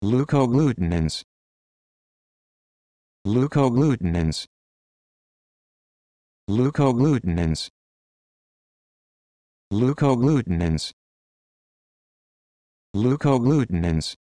Leucoglutenins Leucoglutenins Leucoglutenins Leucoglutenins Leucoglutenins